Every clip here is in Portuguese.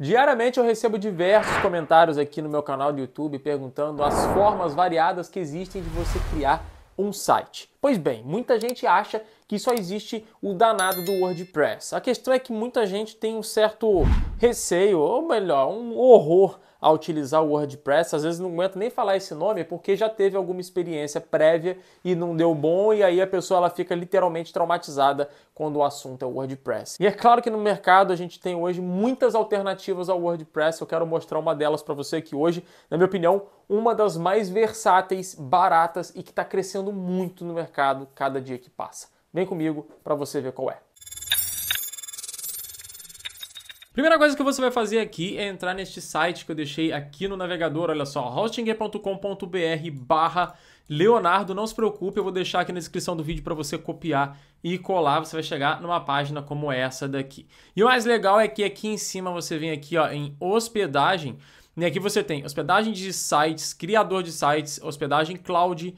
Diariamente eu recebo diversos comentários aqui no meu canal do YouTube perguntando as formas variadas que existem de você criar um site. Pois bem, muita gente acha que só existe o danado do WordPress. A questão é que muita gente tem um certo receio, ou melhor, um horror a utilizar o WordPress, às vezes não aguenta nem falar esse nome é porque já teve alguma experiência prévia e não deu bom e aí a pessoa ela fica literalmente traumatizada quando o assunto é o WordPress. E é claro que no mercado a gente tem hoje muitas alternativas ao WordPress, eu quero mostrar uma delas para você aqui hoje, na minha opinião, uma das mais versáteis, baratas e que está crescendo muito no mercado cada dia que passa. Vem comigo para você ver qual é. Primeira coisa que você vai fazer aqui é entrar neste site que eu deixei aqui no navegador, olha só, hostinger.com.br barra Leonardo, não se preocupe, eu vou deixar aqui na descrição do vídeo para você copiar e colar, você vai chegar numa página como essa daqui. E o mais legal é que aqui em cima você vem aqui ó, em hospedagem, e aqui você tem hospedagem de sites, criador de sites, hospedagem cloud,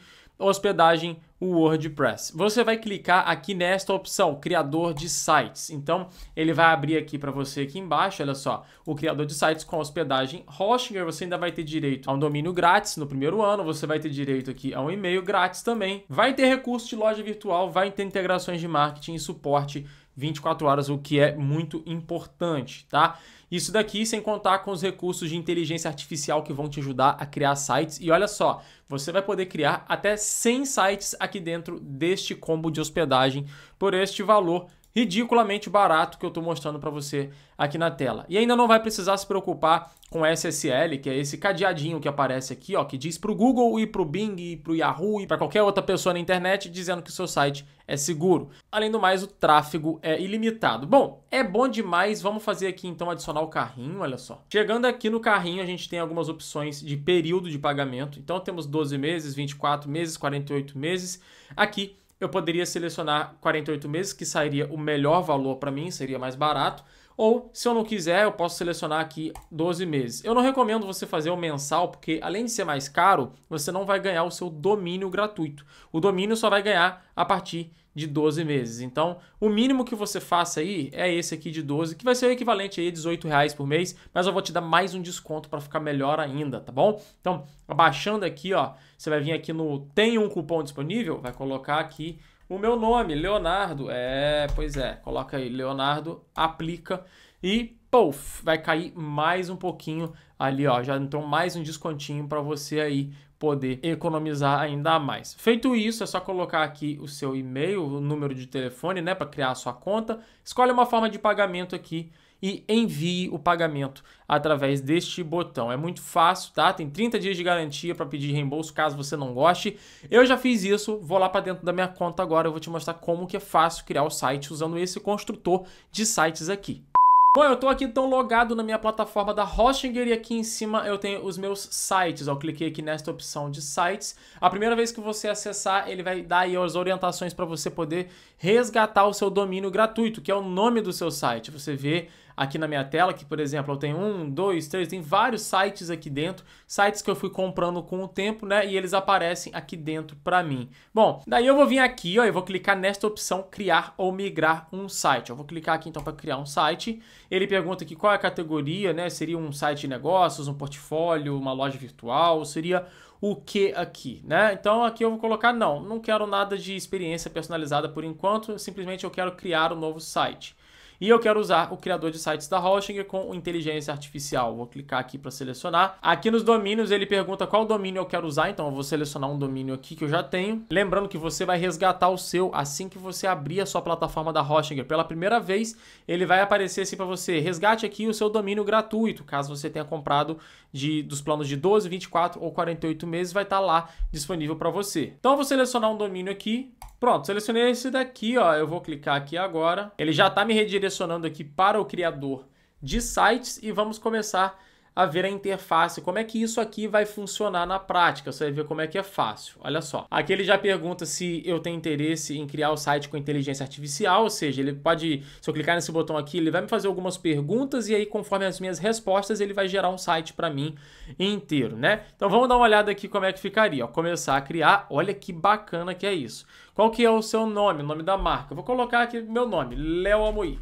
hospedagem WordPress. Você vai clicar aqui nesta opção, criador de sites. Então, ele vai abrir aqui para você aqui embaixo, olha só, o criador de sites com hospedagem Hostinger, você ainda vai ter direito a um domínio grátis no primeiro ano, você vai ter direito aqui a um e-mail grátis também. Vai ter recurso de loja virtual, vai ter integrações de marketing e suporte 24 horas, o que é muito importante, tá? Isso daqui sem contar com os recursos de inteligência artificial que vão te ajudar a criar sites. E olha só, você vai poder criar até 100 sites aqui dentro deste combo de hospedagem por este valor ridiculamente barato que eu estou mostrando para você aqui na tela. E ainda não vai precisar se preocupar com SSL, que é esse cadeadinho que aparece aqui, ó, que diz para o Google e para o Bing e para o Yahoo e para qualquer outra pessoa na internet dizendo que o seu site é seguro. Além do mais, o tráfego é ilimitado. Bom, é bom demais. Vamos fazer aqui então adicionar o carrinho, olha só. Chegando aqui no carrinho, a gente tem algumas opções de período de pagamento. Então temos 12 meses, 24 meses, 48 meses. Aqui eu poderia selecionar 48 meses, que sairia o melhor valor para mim, seria mais barato. Ou, se eu não quiser, eu posso selecionar aqui 12 meses. Eu não recomendo você fazer o mensal, porque além de ser mais caro, você não vai ganhar o seu domínio gratuito. O domínio só vai ganhar a partir de 12 meses. Então, o mínimo que você faça aí é esse aqui de 12, que vai ser o equivalente aí a 18 reais por mês, mas eu vou te dar mais um desconto para ficar melhor ainda, tá bom? Então, abaixando aqui, ó, você vai vir aqui no tem um cupom disponível, vai colocar aqui o meu nome, Leonardo. É, pois é, coloca aí Leonardo, aplica e Pouf, vai cair mais um pouquinho ali, ó. Já então mais um descontinho para você aí poder economizar ainda mais. Feito isso, é só colocar aqui o seu e-mail, o número de telefone, né, para criar a sua conta. Escolhe uma forma de pagamento aqui e envie o pagamento através deste botão. É muito fácil, tá? Tem 30 dias de garantia para pedir reembolso caso você não goste. Eu já fiz isso, vou lá para dentro da minha conta agora, eu vou te mostrar como que é fácil criar o site usando esse construtor de sites aqui. Bom, eu tô aqui então logado na minha plataforma da Hostinger e aqui em cima eu tenho os meus sites. eu cliquei aqui nesta opção de sites. A primeira vez que você acessar, ele vai dar aí as orientações para você poder resgatar o seu domínio gratuito, que é o nome do seu site. Você vê aqui na minha tela, que por exemplo, eu tenho um, dois, três, tem vários sites aqui dentro, sites que eu fui comprando com o tempo, né? E eles aparecem aqui dentro para mim. Bom, daí eu vou vir aqui, ó, eu vou clicar nesta opção criar ou migrar um site. Eu vou clicar aqui então para criar um site. Ele pergunta aqui qual é a categoria, né? Seria um site de negócios, um portfólio, uma loja virtual, seria o que aqui, né? Então aqui eu vou colocar não, não quero nada de experiência personalizada por enquanto, simplesmente eu quero criar um novo site. E eu quero usar o criador de sites da Hostinger com inteligência artificial. Vou clicar aqui para selecionar. Aqui nos domínios ele pergunta qual domínio eu quero usar, então eu vou selecionar um domínio aqui que eu já tenho. Lembrando que você vai resgatar o seu assim que você abrir a sua plataforma da Hostinger pela primeira vez, ele vai aparecer assim para você, resgate aqui o seu domínio gratuito, caso você tenha comprado de, dos planos de 12, 24 ou 48 meses, vai estar tá lá disponível para você. Então eu vou selecionar um domínio aqui, Pronto, selecionei esse daqui, ó. Eu vou clicar aqui agora. Ele já está me redirecionando aqui para o criador de sites e vamos começar a ver a interface, como é que isso aqui vai funcionar na prática, você vai ver como é que é fácil. Olha só, aqui ele já pergunta se eu tenho interesse em criar o site com inteligência artificial, ou seja, ele pode, se eu clicar nesse botão aqui, ele vai me fazer algumas perguntas e aí conforme as minhas respostas ele vai gerar um site para mim inteiro, né? Então vamos dar uma olhada aqui como é que ficaria, ó. começar a criar, olha que bacana que é isso. Qual que é o seu nome, o nome da marca? vou colocar aqui meu nome, Léo Amoí.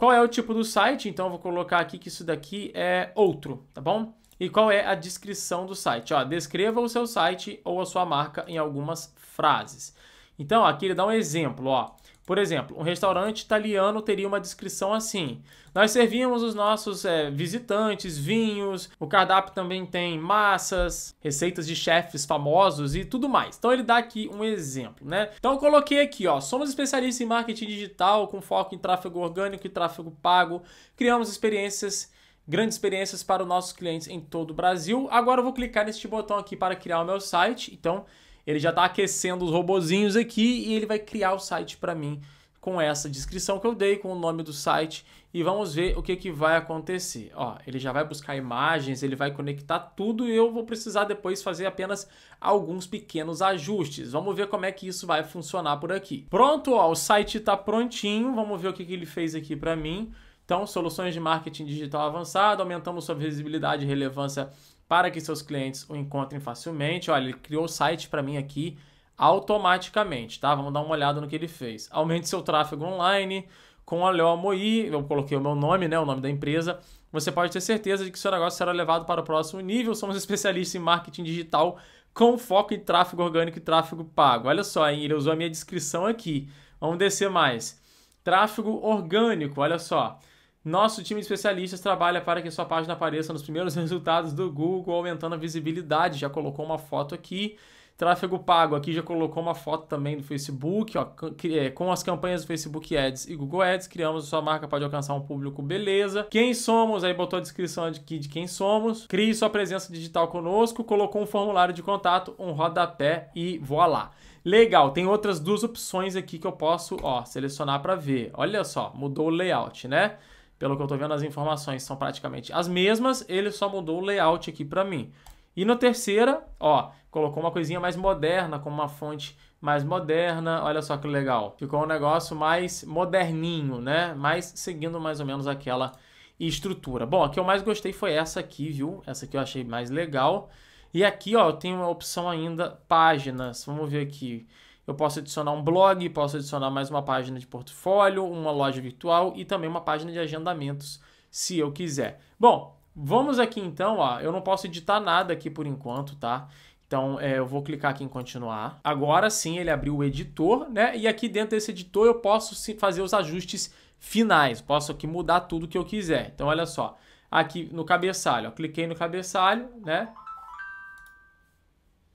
Qual é o tipo do site? Então eu vou colocar aqui que isso daqui é outro, tá bom? E qual é a descrição do site? Ó, descreva o seu site ou a sua marca em algumas frases. Então, aqui ele dá um exemplo, ó. Por exemplo, um restaurante italiano teria uma descrição assim: Nós servimos os nossos é, visitantes vinhos, o cardápio também tem massas, receitas de chefes famosos e tudo mais. Então ele dá aqui um exemplo, né? Então eu coloquei aqui, ó, somos especialistas em marketing digital com foco em tráfego orgânico e tráfego pago. Criamos experiências grandes experiências para os nossos clientes em todo o Brasil. Agora eu vou clicar neste botão aqui para criar o meu site. Então, ele já está aquecendo os robozinhos aqui e ele vai criar o site para mim com essa descrição que eu dei, com o nome do site e vamos ver o que, que vai acontecer. Ó, ele já vai buscar imagens, ele vai conectar tudo e eu vou precisar depois fazer apenas alguns pequenos ajustes. Vamos ver como é que isso vai funcionar por aqui. Pronto, ó, o site está prontinho, vamos ver o que, que ele fez aqui para mim. Então, soluções de marketing digital avançado, aumentamos sua visibilidade e relevância para que seus clientes o encontrem facilmente. Olha, ele criou o site para mim aqui automaticamente, tá? Vamos dar uma olhada no que ele fez. Aumente seu tráfego online com a Léo eu coloquei o meu nome, né, o nome da empresa. Você pode ter certeza de que seu negócio será levado para o próximo nível. Somos especialistas em marketing digital com foco em tráfego orgânico e tráfego pago. Olha só, hein? ele usou a minha descrição aqui. Vamos descer mais. Tráfego orgânico, olha só. Nosso time de especialistas trabalha para que sua página apareça nos primeiros resultados do Google, aumentando a visibilidade. Já colocou uma foto aqui. Tráfego pago aqui já colocou uma foto também do Facebook, ó, é, com as campanhas do Facebook Ads e Google Ads, criamos sua marca pode alcançar um público, beleza. Quem somos? Aí botou a descrição aqui de quem somos. Crie sua presença digital conosco, colocou um formulário de contato, um rodapé e voilá. Legal, tem outras duas opções aqui que eu posso, ó, selecionar para ver. Olha só, mudou o layout, né? pelo que eu estou vendo, as informações são praticamente as mesmas, ele só mudou o layout aqui para mim. E na terceira, ó, colocou uma coisinha mais moderna, com uma fonte mais moderna, olha só que legal. Ficou um negócio mais moderninho, né? Mas seguindo mais ou menos aquela estrutura. Bom, a que eu mais gostei foi essa aqui, viu? Essa aqui eu achei mais legal. E aqui, ó, eu tenho uma opção ainda, páginas. Vamos ver aqui. Eu posso adicionar um blog, posso adicionar mais uma página de portfólio, uma loja virtual e também uma página de agendamentos, se eu quiser. Bom, vamos aqui então, ó. Eu não posso editar nada aqui por enquanto, tá? Então é, eu vou clicar aqui em continuar. Agora sim ele abriu o editor, né? E aqui dentro desse editor eu posso fazer os ajustes finais. Posso aqui mudar tudo que eu quiser. Então olha só, aqui no cabeçalho, ó, cliquei no cabeçalho, né?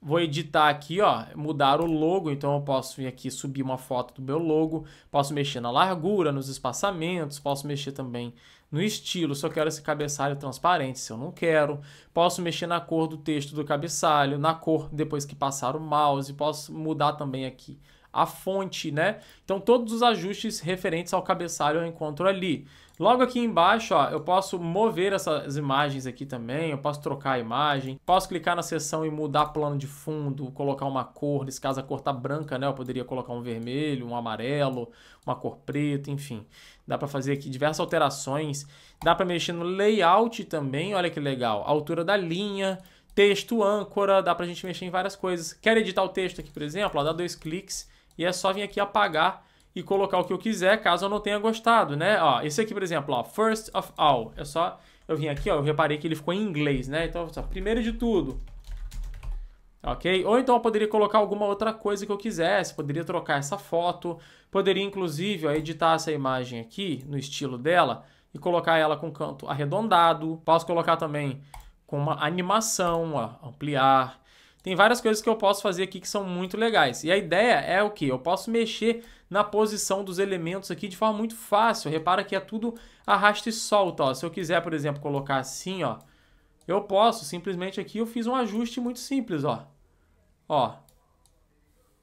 Vou editar aqui, ó, mudar o logo, então eu posso vir aqui subir uma foto do meu logo, posso mexer na largura, nos espaçamentos, posso mexer também no estilo, se eu quero esse cabeçalho transparente, se eu não quero, posso mexer na cor do texto do cabeçalho, na cor depois que passar o mouse, posso mudar também aqui a fonte, né? Então todos os ajustes referentes ao cabeçalho eu encontro ali. Logo aqui embaixo, ó, eu posso mover essas imagens aqui também, eu posso trocar a imagem, posso clicar na seção e mudar plano de fundo, colocar uma cor, nesse caso a cor tá branca, né? Eu poderia colocar um vermelho, um amarelo, uma cor preta, enfim. Dá para fazer aqui diversas alterações, dá para mexer no layout também, olha que legal, a altura da linha, texto, âncora, dá para gente mexer em várias coisas. Quer editar o texto aqui, por exemplo, ó, dá dois cliques e é só vir aqui apagar e colocar o que eu quiser, caso eu não tenha gostado, né? Ó, esse aqui, por exemplo, ó, first of all. É só eu vim aqui, ó, eu reparei que ele ficou em inglês, né? Então, só, primeiro de tudo. OK? Ou então eu poderia colocar alguma outra coisa que eu quisesse, poderia trocar essa foto, poderia inclusive ó, editar essa imagem aqui no estilo dela e colocar ela com canto arredondado. Posso colocar também com uma animação, ó, ampliar tem várias coisas que eu posso fazer aqui que são muito legais. E a ideia é o que? Eu posso mexer na posição dos elementos aqui de forma muito fácil. Repara que é tudo arrasta e solta. Ó. Se eu quiser, por exemplo, colocar assim, ó, eu posso simplesmente aqui, eu fiz um ajuste muito simples. Ó. Ó.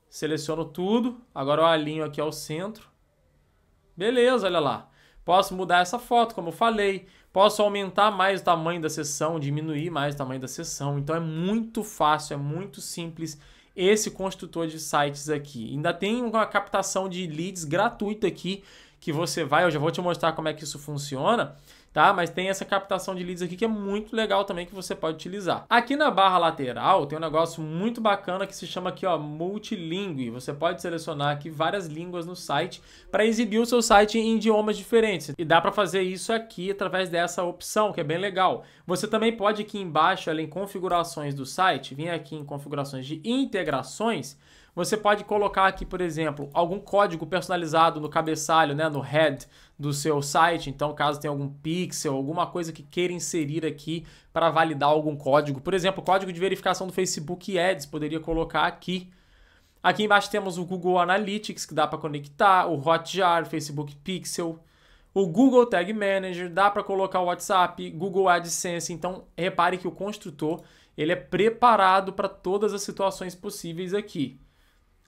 Seleciono tudo. Agora eu alinho aqui ao centro. Beleza, olha lá. Posso mudar essa foto, como eu falei. Posso aumentar mais o tamanho da sessão, diminuir mais o tamanho da sessão. Então é muito fácil, é muito simples esse construtor de sites aqui. Ainda tem uma captação de leads gratuita aqui que você vai, eu já vou te mostrar como é que isso funciona tá? Mas tem essa captação de leads aqui que é muito legal também que você pode utilizar. Aqui na barra lateral tem um negócio muito bacana que se chama aqui, ó, multilingue. Você pode selecionar aqui várias línguas no site para exibir o seu site em idiomas diferentes. E dá para fazer isso aqui através dessa opção, que é bem legal. Você também pode aqui embaixo, ali em configurações do site, vir aqui em configurações de integrações, você pode colocar aqui, por exemplo, algum código personalizado no cabeçalho, né, no head do seu site. Então, caso tenha algum pixel, alguma coisa que queira inserir aqui para validar algum código. Por exemplo, código de verificação do Facebook Ads, poderia colocar aqui. Aqui embaixo temos o Google Analytics, que dá para conectar, o Hotjar, Facebook Pixel, o Google Tag Manager, dá para colocar o WhatsApp, Google AdSense. Então, repare que o construtor ele é preparado para todas as situações possíveis aqui.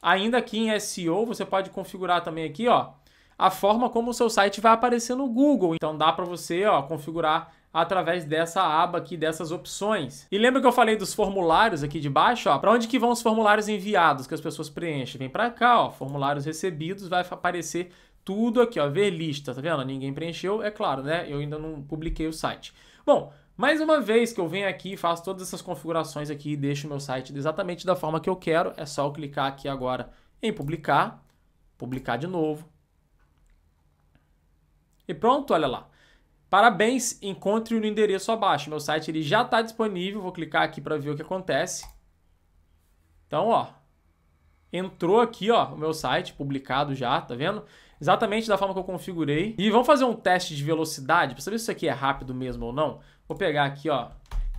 Ainda aqui em SEO, você pode configurar também aqui, ó, a forma como o seu site vai aparecer no Google. Então dá para você, ó, configurar através dessa aba aqui, dessas opções. E lembra que eu falei dos formulários aqui de baixo? Para onde que vão os formulários enviados que as pessoas preenchem? Vem para cá, ó, formulários recebidos, vai aparecer tudo aqui, ó, ver lista, tá vendo? Ninguém preencheu, é claro, né? Eu ainda não publiquei o site. Bom, mais uma vez que eu venho aqui, faço todas essas configurações aqui e deixo o meu site exatamente da forma que eu quero, é só eu clicar aqui agora em publicar, publicar de novo. E pronto, olha lá. Parabéns, encontre no endereço abaixo. Meu site ele já está disponível, vou clicar aqui para ver o que acontece. Então, ó, entrou aqui, ó, o meu site publicado já, tá vendo? Exatamente da forma que eu configurei. E vamos fazer um teste de velocidade para saber se isso aqui é rápido mesmo ou não. Vou pegar aqui, ó,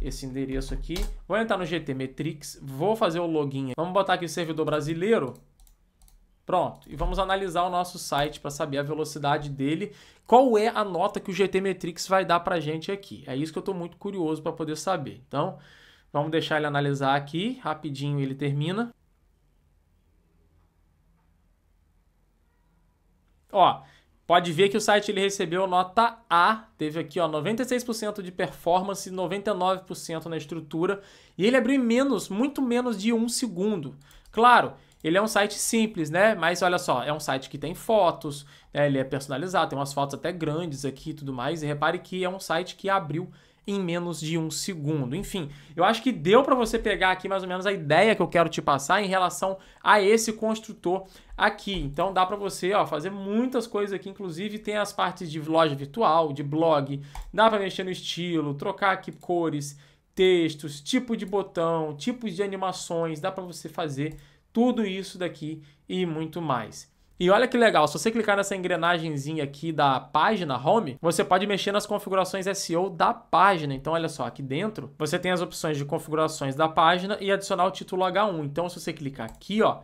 esse endereço aqui. Vou entrar no GT Metrix, vou fazer o login. Vamos botar aqui o servidor brasileiro. Pronto, e vamos analisar o nosso site para saber a velocidade dele, qual é a nota que o GT Metrix vai dar para gente aqui. É isso que eu estou muito curioso para poder saber. Então, vamos deixar ele analisar aqui, rapidinho ele termina. Ó, pode ver que o site ele recebeu nota A, teve aqui ó 96% de performance, 99% na estrutura, e ele abriu em menos, muito menos de um segundo. Claro, ele é um site simples, né? Mas olha só, é um site que tem fotos, né? ele é personalizado, tem umas fotos até grandes aqui e tudo mais. E repare que é um site que abriu em menos de um segundo. Enfim, eu acho que deu para você pegar aqui mais ou menos a ideia que eu quero te passar em relação a esse construtor aqui. Então dá para você ó, fazer muitas coisas aqui, inclusive tem as partes de loja virtual, de blog, dá para mexer no estilo, trocar aqui cores, textos, tipo de botão, tipos de animações, dá para você fazer tudo isso daqui e muito mais. E olha que legal, se você clicar nessa engrenagemzinha aqui da página Home, você pode mexer nas configurações SEO da página. Então, olha só, aqui dentro você tem as opções de configurações da página e adicionar o título H1. Então, se você clicar aqui, ó,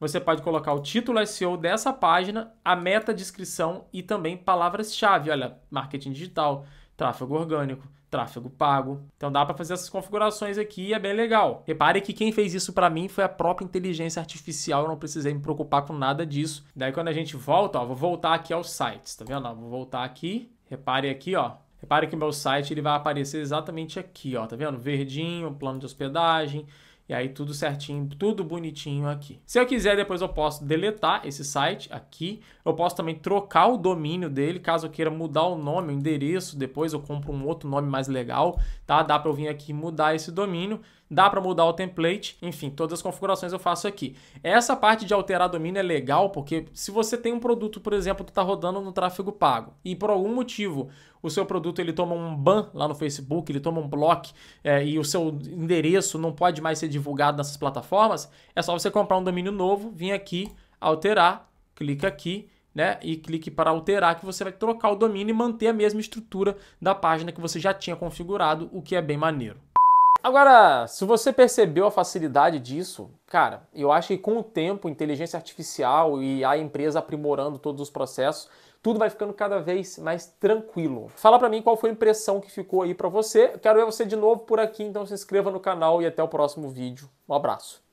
você pode colocar o título SEO dessa página, a meta descrição e também palavras-chave. Olha, marketing digital, tráfego orgânico, tráfego pago. Então dá para fazer essas configurações aqui e é bem legal. Repare que quem fez isso para mim foi a própria inteligência artificial, eu não precisei me preocupar com nada disso. Daí quando a gente volta, ó, vou voltar aqui aos sites, tá vendo? vou voltar aqui, repare aqui, ó, Repare que o meu site ele vai aparecer exatamente aqui, ó, tá vendo? Verdinho, plano de hospedagem, e aí tudo certinho, tudo bonitinho aqui. Se eu quiser, depois eu posso deletar esse site aqui. Eu posso também trocar o domínio dele, caso eu queira mudar o nome, o endereço. Depois eu compro um outro nome mais legal, tá? Dá para eu vir aqui mudar esse domínio dá para mudar o template, enfim, todas as configurações eu faço aqui. Essa parte de alterar domínio é legal porque se você tem um produto, por exemplo, que está rodando no tráfego pago e por algum motivo o seu produto ele toma um ban lá no Facebook, ele toma um block é, e o seu endereço não pode mais ser divulgado nessas plataformas, é só você comprar um domínio novo, vir aqui, alterar, clica aqui né? E clique para alterar, que você vai trocar o domínio e manter a mesma estrutura da página que você já tinha configurado, o que é bem maneiro. Agora, se você percebeu a facilidade disso, cara, eu acho que com o tempo, inteligência artificial e a empresa aprimorando todos os processos, tudo vai ficando cada vez mais tranquilo. Fala para mim qual foi a impressão que ficou aí para você. Quero ver você de novo por aqui, então se inscreva no canal e até o próximo vídeo. Um abraço.